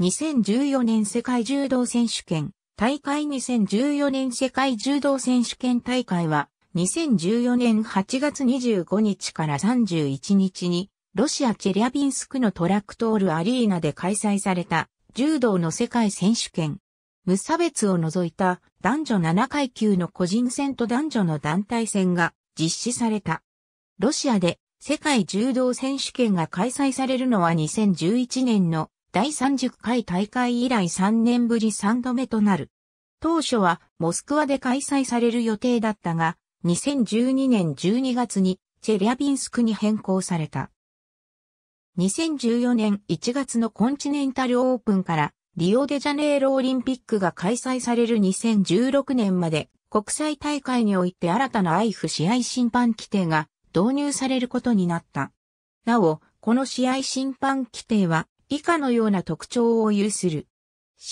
2014年世界柔道選手権大会2014年世界柔道選手権大会は2014年8月25日から31日にロシアチェリャビンスクのトラクトールアリーナで開催された柔道の世界選手権。無差別を除いた男女7階級の個人戦と男女の団体戦が実施された。ロシアで世界柔道選手権が開催されるのは2011年の第30回大会以来3年ぶり3度目となる。当初はモスクワで開催される予定だったが、2012年12月にチェリャビンスクに変更された。2014年1月のコンチネンタルオープンからリオデジャネイロオリンピックが開催される2016年まで国際大会において新たな IF 試合審判規定が導入されることになった。なお、この試合審判規定は以下のような特徴を有する。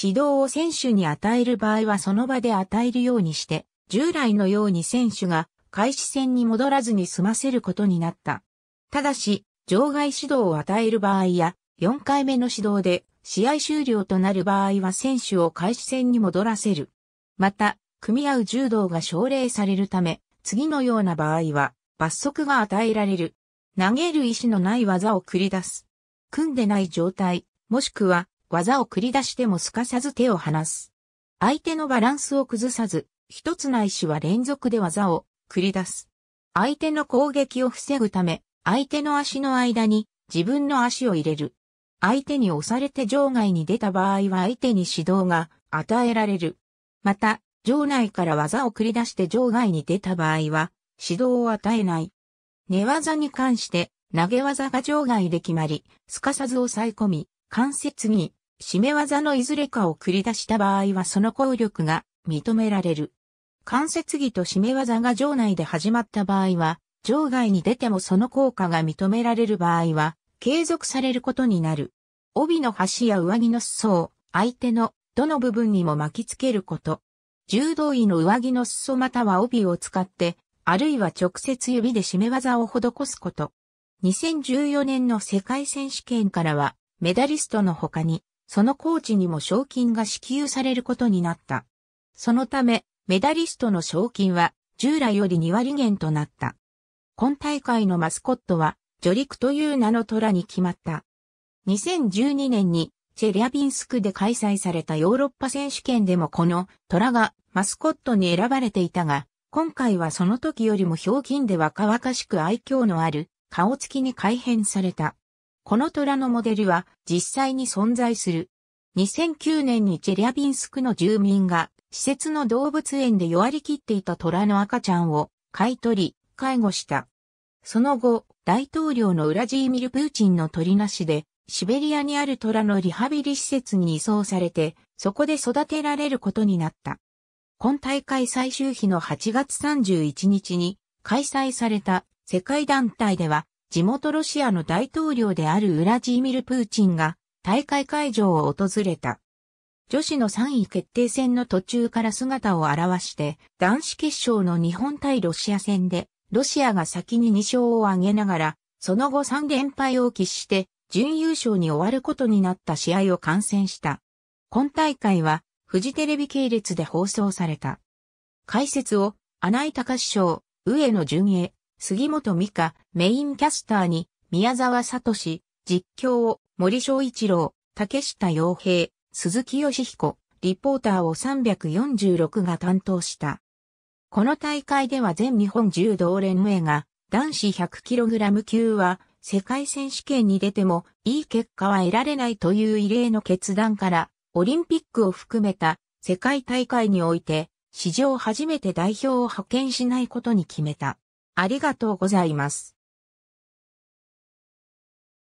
指導を選手に与える場合はその場で与えるようにして、従来のように選手が開始戦に戻らずに済ませることになった。ただし、場外指導を与える場合や、4回目の指導で試合終了となる場合は選手を開始戦に戻らせる。また、組み合う柔道が奨励されるため、次のような場合は罰則が与えられる。投げる意思のない技を繰り出す。組んでない状態、もしくは技を繰り出してもすかさず手を離す。相手のバランスを崩さず、一つないしは連続で技を繰り出す。相手の攻撃を防ぐため、相手の足の間に自分の足を入れる。相手に押されて場外に出た場合は相手に指導が与えられる。また、場内から技を繰り出して場外に出た場合は指導を与えない。寝技に関して投げ技が場外で決まり、すかさず抑え込み、関節に、締め技のいずれかを繰り出した場合はその効力が認められる。関節技と締め技が場内で始まった場合は、場外に出てもその効果が認められる場合は、継続されることになる。帯の端や上着の裾を、相手のどの部分にも巻きつけること。柔道着の上着の裾または帯を使って、あるいは直接指で締め技を施すこと。2014年の世界選手権からは、メダリストの他に、そのコーチにも賞金が支給されることになった。そのため、メダリストの賞金は、従来より2割減となった。今大会のマスコットは、ジョリクという名の虎に決まった。2012年に、チェリャビンスクで開催されたヨーロッパ選手権でもこの虎がマスコットに選ばれていたが、今回はその時よりも表金で若々しく愛嬌のある顔付きに改変された。この虎のモデルは実際に存在する。2009年にチェリャビンスクの住民が施設の動物園で弱り切っていた虎の赤ちゃんを買い取り、介護した。その後、大統領のウラジーミル・プーチンの取りなしで、シベリアにある虎のリハビリ施設に移送されて、そこで育てられることになった。今大会最終日の8月31日に開催された世界団体では、地元ロシアの大統領であるウラジーミル・プーチンが大会会場を訪れた。女子の3位決定戦の途中から姿を現して、男子決勝の日本対ロシア戦で、ロシアが先に2勝を挙げながら、その後3連敗を喫して、準優勝に終わることになった試合を観戦した。今大会は、フジテレビ系列で放送された。解説を、穴井隆章、上野純英、杉本美香、メインキャスターに、宮沢聡、実況を、森章一郎、竹下洋平、鈴木義彦、リポーターを346が担当した。この大会では全日本柔道連盟が、男子 100kg 級は、世界選手権に出ても、いい結果は得られないという異例の決断から、オリンピックを含めた世界大会において、史上初めて代表を派遣しないことに決めた。ありがとうございます。